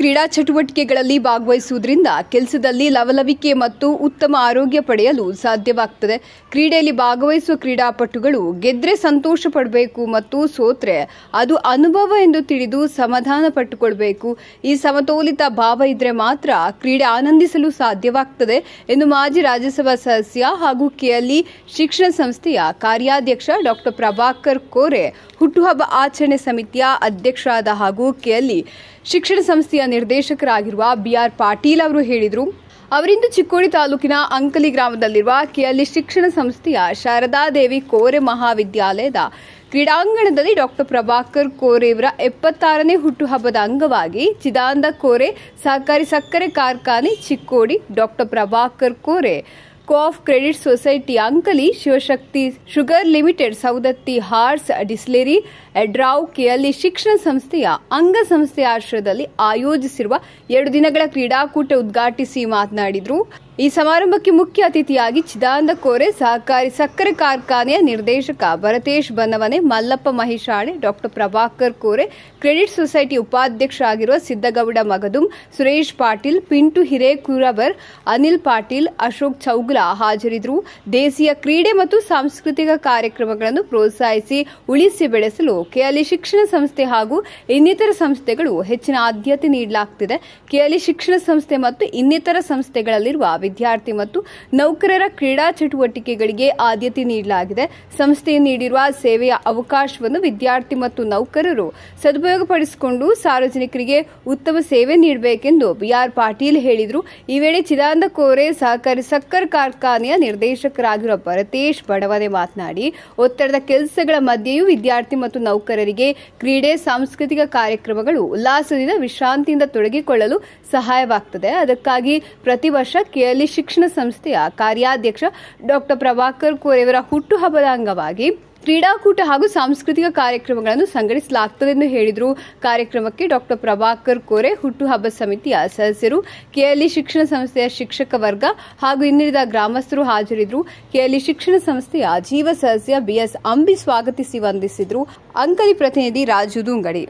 ಕ್ರೀಡಾ ಚಟುವಟಿಕೆಗಳಲ್ಲಿ ಭಾಗವಹಿಸುವುದರಿಂದ ಕೆಲಸದಲ್ಲಿ ಲವಲವಿಕೆ ಮತ್ತು ಉತ್ತಮ ಆರೋಗ್ಯ ಪಡೆಯಲು ಸಾಧ್ಯವಾಗ್ತದೆ ಕ್ರೀಡೆಯಲ್ಲಿ ಭಾಗವಹಿಸುವ ಕ್ರೀಡಾಪಟುಗಳು ಗೆದ್ರೆ ಸಂತೋಷ ಪಡಬೇಕು ಮತ್ತು ಸೋತ್ರೆ ಅದು ಅನುಭವ ಎಂದು ತಿಳಿದು ಸಮಾಧಾನ ಪಟ್ಟುಕೊಳ್ಬೇಕು ಈ ಸಮತೋಲಿತ ಭಾವ ಇದ್ರೆ ಮಾತ್ರ ಕ್ರೀಡೆ ಆನಂದಿಸಲು ಸಾಧ್ಯವಾಗ್ತದೆ ಎಂದು ಮಾಜಿ ರಾಜ್ಯಸಭಾ ಸದಸ್ಯ ಹಾಗೂ ಕೆಎಲ್ಇ ಶಿಕ್ಷಣ ಸಂಸ್ಥೆಯ ಕಾರ್ಯಾಧ್ಯಕ್ಷ ಡಾಕ್ಟರ್ ಪ್ರಭಾಕರ್ ಕೋರೆ ಹುಟ್ಟುಹಬ್ಬ ಆಚರಣೆ ಸಮಿತಿಯ ಅಧ್ಯಕ್ಷರಾದ ಹಾಗೂ ಕೆಎಲ್ಇ ಶಿಕ್ಷಣ ಸಂಸ್ಥೆಯ ನಿರ್ದೇಶಕರಾಗಿರುವ ಬಿಆರ್ ಪಾಟೀಲ್ ಅವರು ಹೇಳಿದರು ಅವರಿಂದು ಚಿಕ್ಕೋಡಿ ತಾಲೂಕಿನ ಅಂಕಲಿ ಗ್ರಾಮದಲ್ಲಿರುವ ಕೆಎಲ್ಇ ಶಿಕ್ಷಣ ಸಂಸ್ಥೆಯ ಶಾರದಾದೇವಿ ಕೋರೆ ಮಹಾವಿದ್ಯಾಲಯದ ಕ್ರೀಡಾಂಗಣದಲ್ಲಿ ಡಾಕ್ಟರ್ ಪ್ರಭಾಕರ್ ಕೋರೆಯವರ ಎಪ್ಪತ್ತಾರನೇ ಹುಟ್ಟುಹಬ್ಬದ ಅಂಗವಾಗಿ ಚಿದಾನಂದ ಕೋರೆ ಸಹಕಾರಿ ಸಕ್ಕರೆ ಕಾರ್ಖಾನೆ Chikkodi doctor Prabhakar Kore co credit society Ankali Shivashakti sugar limited Saundatti horse distillery ಎಡ್ರಾವ್ ಕೆಯಲ್ಲಿ ಶಿಕ್ಷಣ ಸಂಸ್ಥೆಯ ಅಂಗಸಂಸ್ಥೆಯ ಆಶ್ರಯದಲ್ಲಿ ಆಯೋಜಿಸಿರುವ ಎರಡು ದಿನಗಳ ಕ್ರೀಡಾಕೂಟ ಉದ್ಘಾಟಿಸಿ ಮಾತನಾಡಿದರು ಈ ಸಮಾರಂಭಕ್ಕೆ ಮುಖ್ಯ ಅತಿಥಿಯಾಗಿ ಚಿದಾನಂದ ಕೋರೆ ಸಹಕಾರಿ ಸಕ್ಕರೆ ಕಾರ್ಖಾನೆಯ ನಿರ್ದೇಶಕ Bharatesh Bannavane Mallappa Mahishale doctor Prabhakar Kore credit society ಉಪಾಧ್ಯಕ್ಷರಾಗಿರುವ ಸಿದ್ದಗೌಡ ಮಗದುಂ ಸುರೇಶ್ ಪಾಟೀಲ್ ಪಿಂಟು ಹಿರೇಕುರವರ್ ಅನಿಲ್ ಪಾಟೀಲ್ ಅಶೋಕ್ ಚೌಗುಲ ಹಾಜರಿದ್ದರು ದೇಸಿಯ ಕ್ರೀಡೆ ಮತ್ತು ಸಾಂಸ್ಕೃತಿಕ ಕಾರ್ಯಕ್ರಮಗಳನ್ನು ಪ್ರೋತ್ಸಾಹಿಸಿ ಉಳಿಸಿ ಬೆಳೆಸಲು ಕೆಎಲ್ಇ ಶಿಕ್ಷಣ ಸಂಸ್ಥೆ ಹಾಗೂ ಇನ್ನಿತರ ಸಂಸ್ಥೆಗಳು ಹೆಚ್ಚಿನ ಆದ್ಯತೆ ನೀಡಲಾಗುತ್ತಿದೆ ಕೆಎಲ್ಇ ಶಿಕ್ಷಣ ಸಂಸ್ಥೆ ಮತ್ತು ಇನ್ನಿತರ ಸಂಸ್ಥೆಗಳಲ್ಲಿರುವ ವಿದ್ಯಾರ್ಥಿ ಮತ್ತು ನೌಕರರ ಕ್ರೀಡಾ ಚಟುವಟಿಕೆಗಳಿಗೆ ಆದ್ಯತೆ ನೀಡಲಾಗಿದೆ ಸಂಸ್ಥೆ ನೀಡಿರುವ ಸೇವೆಯ ಅವಕಾಶವನ್ನು ವಿದ್ಯಾರ್ಥಿ ಮತ್ತು ನೌಕರರು ಸದುಪಯೋಗಪಡಿಸಿಕೊಂಡು ಸಾರ್ವಜನಿಕರಿಗೆ ಉತ್ತಮ ಸೇವೆ ನೀಡಬೇಕೆಂದು ಬಿಆರ್ ಪಾಟೀಲ್ ಹೇಳಿದರು ಈ ವೇಳೆ ಚಿದಾನಂದ ಕೋರೆ ಸಹಕಾರಿ ಸಕ್ಕರ್ ಕಾರ್ಖಾನೆಯ ನಿರ್ದೇಶಕರಾಗಿರುವ ಭರತೇಶ್ ಬಡವರೆ ಮಾತನಾಡಿ ಒತ್ತಡದ ಕೆಲಸಗಳ ಮಧ್ಯೆಯೂ ವಿದ್ಯಾರ್ಥಿ ಮತ್ತು ನೌಕರರಿಗೆ ಕ್ರೀಡೆ ಸಾಂಸ್ಕೃತಿಕ ಕಾರ್ಯಕ್ರಮಗಳು ಉಲ್ಲಾಸದಿಂದ ವಿಶ್ರಾಂತಿಯಿಂದ ತೊಡಗಿಕೊಳ್ಳಲು ಸಹಾಯವಾಗ್ತದೆ ಅದಕ್ಕಾಗಿ ಪ್ರತಿ ವರ್ಷ ಕೆ ಶಾಲೆಯಲ್ಲಿ ಶಿಕ್ಷಣ ಸಂಸ್ಥೆಯ ಕಾರ್ಯಾಧ್ಯಕ್ಷ ಡಾಕ್ಟರ್ ಪ್ರಭಾಕರ್ ಕೋರೆಯವರ ಹುಟ್ಟುಹಬ್ಬದ ಅಂಗವಾಗಿ ಕ್ರೀಡಾಕೂಟ ಹಾಗೂ ಸಾಂಸ್ಕೃತಿಕ ಕಾರ್ಯಕ್ರಮಗಳನ್ನು ಸಂಘಟಿಸಲಾಗುತ್ತದೆ ಎಂದು ಹೇಳಿದರು ಕಾರ್ಯಕ್ರಮಕ್ಕೆ ಡಾಕ್ಟರ್ ಪ್ರಭಾಕರ್ ಕೋರೆ ಹುಟ್ಟುಹಬ್ಬ ಸಮಿತಿಯ ಸದಸ್ಯರು ಕೆಎಲ್ಇ ಶಿಕ್ಷಣ ಸಂಸ್ಥೆಯ ಶಿಕ್ಷಕ ವರ್ಗ ಹಾಗೂ ಇನ್ನಿರಿದ ಗ್ರಾಮಸ್ಥರು ಹಾಜರಿದ್ದರು ಕೆಎಲ್ಇ ಶಿಕ್ಷಣ ಸಂಸ್ಥೆಯ ಜೀವ ಸದಸ್ಯ ಬಿಎಸ್ ಅಂಬಿ ಸ್ವಾಗತಿಸಿ ವಂದಿಸಿದರು ಅಂಕಲಿ ಪ್ರತಿನಿಧಿ ರಾಜು ದುಂಗಡಿ